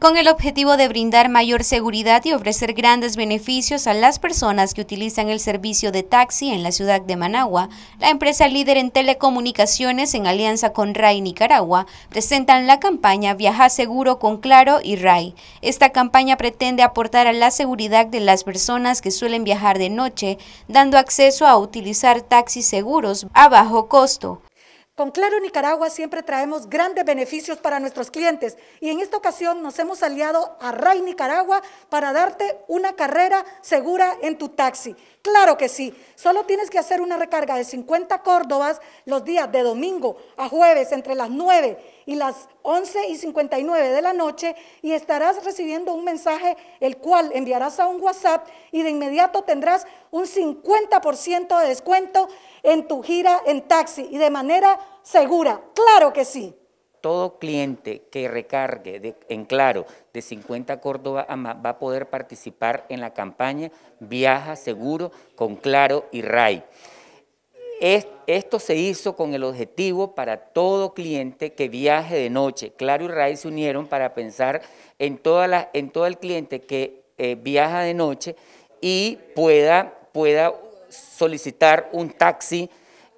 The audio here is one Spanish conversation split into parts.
con el objetivo de brindar mayor seguridad y ofrecer grandes beneficios a las personas que utilizan el servicio de taxi en la ciudad de Managua, la empresa líder en telecomunicaciones en alianza con RAI Nicaragua presentan la campaña Viaja Seguro con Claro y RAI. Esta campaña pretende aportar a la seguridad de las personas que suelen viajar de noche, dando acceso a utilizar taxis seguros a bajo costo. Con Claro Nicaragua siempre traemos grandes beneficios para nuestros clientes y en esta ocasión nos hemos aliado a Ray Nicaragua para darte una carrera segura en tu taxi. Claro que sí, solo tienes que hacer una recarga de 50 Córdobas los días de domingo a jueves entre las 9 y las 11 y 59 de la noche y estarás recibiendo un mensaje el cual enviarás a un WhatsApp y de inmediato tendrás un 50% de descuento en tu gira en taxi y de manera segura. Claro que sí. Todo cliente que recargue de, en claro de 50 Córdoba a va a poder participar en la campaña Viaja Seguro con Claro y RAI. Esto se hizo con el objetivo para todo cliente que viaje de noche. Claro y Ray se unieron para pensar en, todo el cliente que eh, viaja de noche y pueda, pueda solicitar un taxi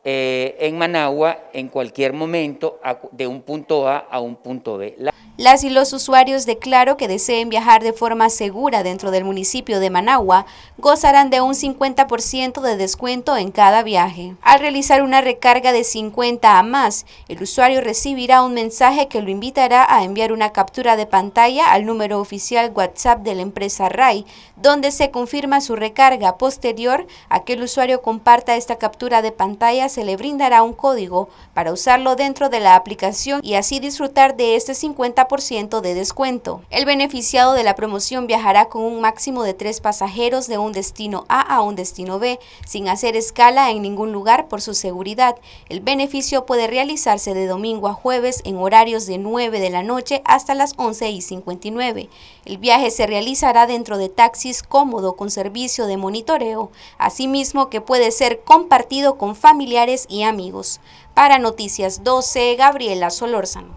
eh, en Managua en cualquier momento de un punto A a un punto B. Las y los usuarios de Claro que deseen viajar de forma segura dentro del municipio de Managua gozarán de un 50% de descuento en cada viaje. Al realizar una recarga de 50 a más, el usuario recibirá un mensaje que lo invitará a enviar una captura de pantalla al número oficial WhatsApp de la empresa RAI, donde se confirma su recarga. Posterior a que el usuario comparta esta captura de pantalla, se le brindará un código para usarlo dentro de la aplicación y así disfrutar de este 50% ciento de descuento. El beneficiado de la promoción viajará con un máximo de tres pasajeros de un destino A a un destino B, sin hacer escala en ningún lugar por su seguridad. El beneficio puede realizarse de domingo a jueves en horarios de 9 de la noche hasta las 11 y 59. El viaje se realizará dentro de taxis cómodo con servicio de monitoreo, asimismo que puede ser compartido con familiares y amigos. Para Noticias 12, Gabriela Solórzano.